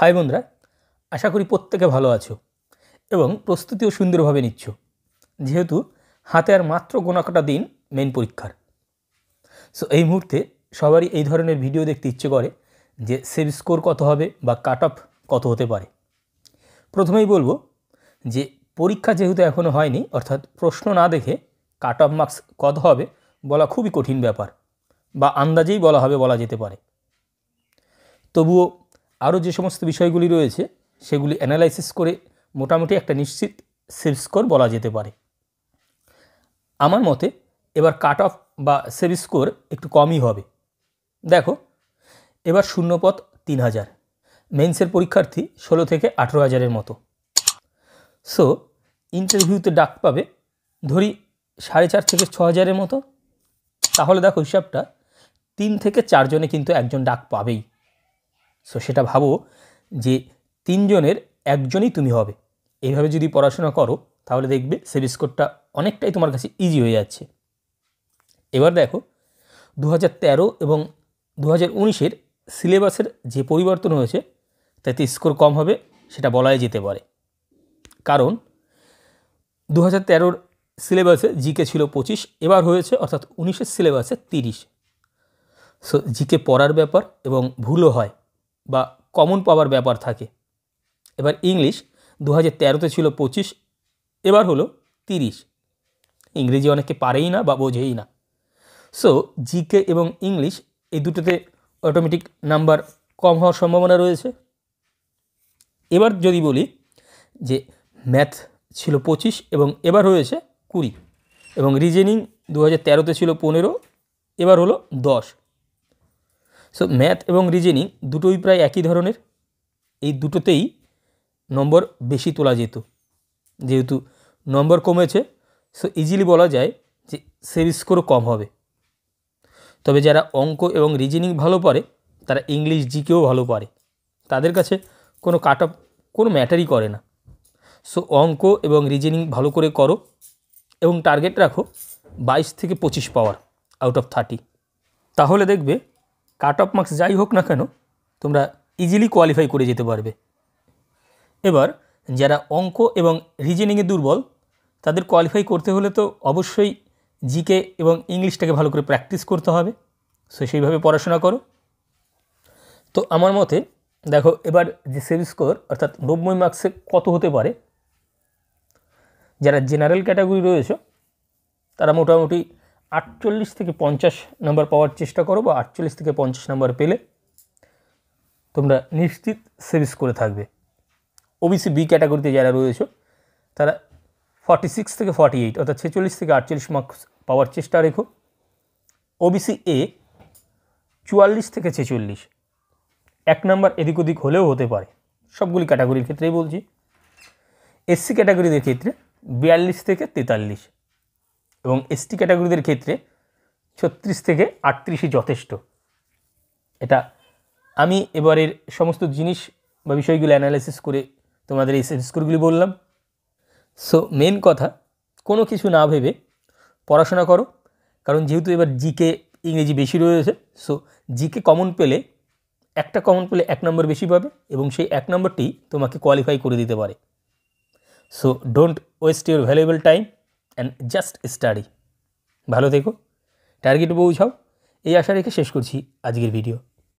high বন্ধুরা আশা করি প্রত্যেকে ভালো আছো এবং প্রস্তুতিও সুন্দরভাবে নিচ্ছ যেহেতু হাতে আর মাত্র গোনাকাটা দিন মেন পরীক্ষার সো এই মুহূর্তে সবারই এই ধরনের ভিডিও দেখতে ইচ্ছে করে যে সেভ স্কোর কত হবে বা কাট অফ কত হতে পারে প্রথমেই বলবো যে পরীক্ষা যেহেতু এখনও হয়নি অর্থাৎ প্রশ্ন না দেখে কাট অফ মার্কস কত হবে বলা খুবই কঠিন ব্যাপার বা আন্দাজেই বলা হবে বলা যেতে পারে তবুও আরও যে সমস্ত বিষয়গুলি রয়েছে সেগুলি অ্যানালাইসিস করে মোটামুটি একটা নিশ্চিত সেভ স্কোর বলা যেতে পারে আমার মতে এবার কাট অফ বা সেভ স্কোর একটু কমই হবে দেখো এবার শূন্যপথ তিন হাজার মেন্সের পরীক্ষার্থী ষোলো থেকে আঠেরো হাজারের মতো সো ইন্টারভিউতে ডাক পাবে ধরি সাড়ে চার থেকে ছ হাজারের মতো তাহলে দেখো হিসাবটা তিন থেকে চারজনে কিন্তু একজন ডাক পাবেই সো সেটা ভাবো যে তিনজনের একজনই তুমি হবে এইভাবে যদি পড়াশোনা করো তাহলে দেখবে সেভি স্কোরটা অনেকটাই তোমার কাছে ইজি হয়ে যাচ্ছে এবার দেখো দু হাজার এবং দু হাজার সিলেবাসের যে পরিবর্তন হয়েছে তাতে স্কোর কম হবে সেটা বলাই যেতে পারে কারণ দু হাজার সিলেবাসে জিকে ছিল পঁচিশ এবার হয়েছে অর্থাৎ উনিশের সিলেবাসে তিরিশ সো জিকে পড়ার ব্যাপার এবং ভুলও হয় বা কমন পাওয়ার ব্যাপার থাকে এবার ইংলিশ দু হাজার তেরোতে ছিল পঁচিশ এবার হলো তিরিশ ইংরেজি অনেকে পারেই না বা বোঝেই না সো জিকে এবং ইংলিশ এই দুটোতে অটোমেটিক নাম্বার কম হওয়ার সম্ভাবনা রয়েছে এবার যদি বলি যে ম্যাথ ছিল পঁচিশ এবং এবার হয়েছে কুড়ি এবং রিজেনিং দু হাজার তেরোতে ছিল পনেরো এবার হলো দশ সো ম্যাথ এবং রিজেনিং দুটোই প্রায় একই ধরনের এই দুটোতেই নম্বর বেশি তোলা যেত যেহেতু নম্বর কমেছে সো ইজিলি বলা যায় যে সেভ স্কোর কম হবে তবে যারা অঙ্ক এবং রিজেনিং ভালো পারে তারা ইংলিশ জিকেও ভালো পারে তাদের কাছে কোনো কাট অফ কোনো ম্যাটারই করে না সো অঙ্ক এবং রিজেনিং ভালো করে করো এবং টার্গেট রাখো বাইশ থেকে পঁচিশ পাওয়ার আউট অফ থার্টি তাহলে দেখবে কাট অফ মার্কস যাই হোক না কেন তোমরা ইজিলি কোয়ালিফাই করে যেতে পারবে এবার যারা অঙ্ক এবং রিজেনিংয়ে দুর্বল তাদের কোয়ালিফাই করতে হলে তো অবশ্যই জিকে এবং ইংলিশটাকে ভালো করে প্র্যাকটিস করতে হবে সো সেইভাবে পড়াশোনা করো তো আমার মতে দেখো এবার যে সেভ স্কোর অর্থাৎ নব্বই মার্কসে কত হতে পারে যারা জেনারেল ক্যাটাগরি রয়েছে তারা মোটামুটি আটচল্লিশ থেকে পঞ্চাশ নাম্বার পাওয়ার চেষ্টা করো বা আটচল্লিশ থেকে পঞ্চাশ নাম্বার পেলে তোমরা নিশ্চিত সার্ভিস করে থাকবে ওবিসি বি ক্যাটাগরিতে যারা রয়েছে তারা ফর্টি সিক্স থেকে ফর্টি এইট অর্থাৎ ছেচল্লিশ থেকে আটচল্লিশ মার্কস পাওয়ার চেষ্টা রেখো ওবিসি এ চুয়াল্লিশ থেকে ছেচল্লিশ এক নাম্বার এদিক ওদিক হলেও হতে পারে সবগুলি ক্যাটাগরির ক্ষেত্রেই বলছি এসসি ক্যাটাগরিদের ক্ষেত্রে বিয়াল্লিশ থেকে তেতাল্লিশ এবং এসটি ক্যাটাগরিদের ক্ষেত্রে ছত্রিশ থেকে আটত্রিশই যথেষ্ট এটা আমি এবারের সমস্ত জিনিস বা বিষয়গুলো অ্যানালাইসিস করে তোমাদের এই স্কোরগুলি বললাম সো মেন কথা কোনো কিছু না ভেবে পড়াশোনা করো কারণ যেহেতু এবার জিকে ইংরেজি বেশি রয়েছে সো জিকে কমন পেলে একটা কমন পেলে এক নম্বর বেশি পাবে এবং সেই এক নম্বরটি তোমাকে কোয়ালিফাই করে দিতে পারে so don't waste your valuable time and just study ভালো থেকো টার্গেট পৌঁছাও এই আশা রেখে শেষ করছি আজকের ভিডিও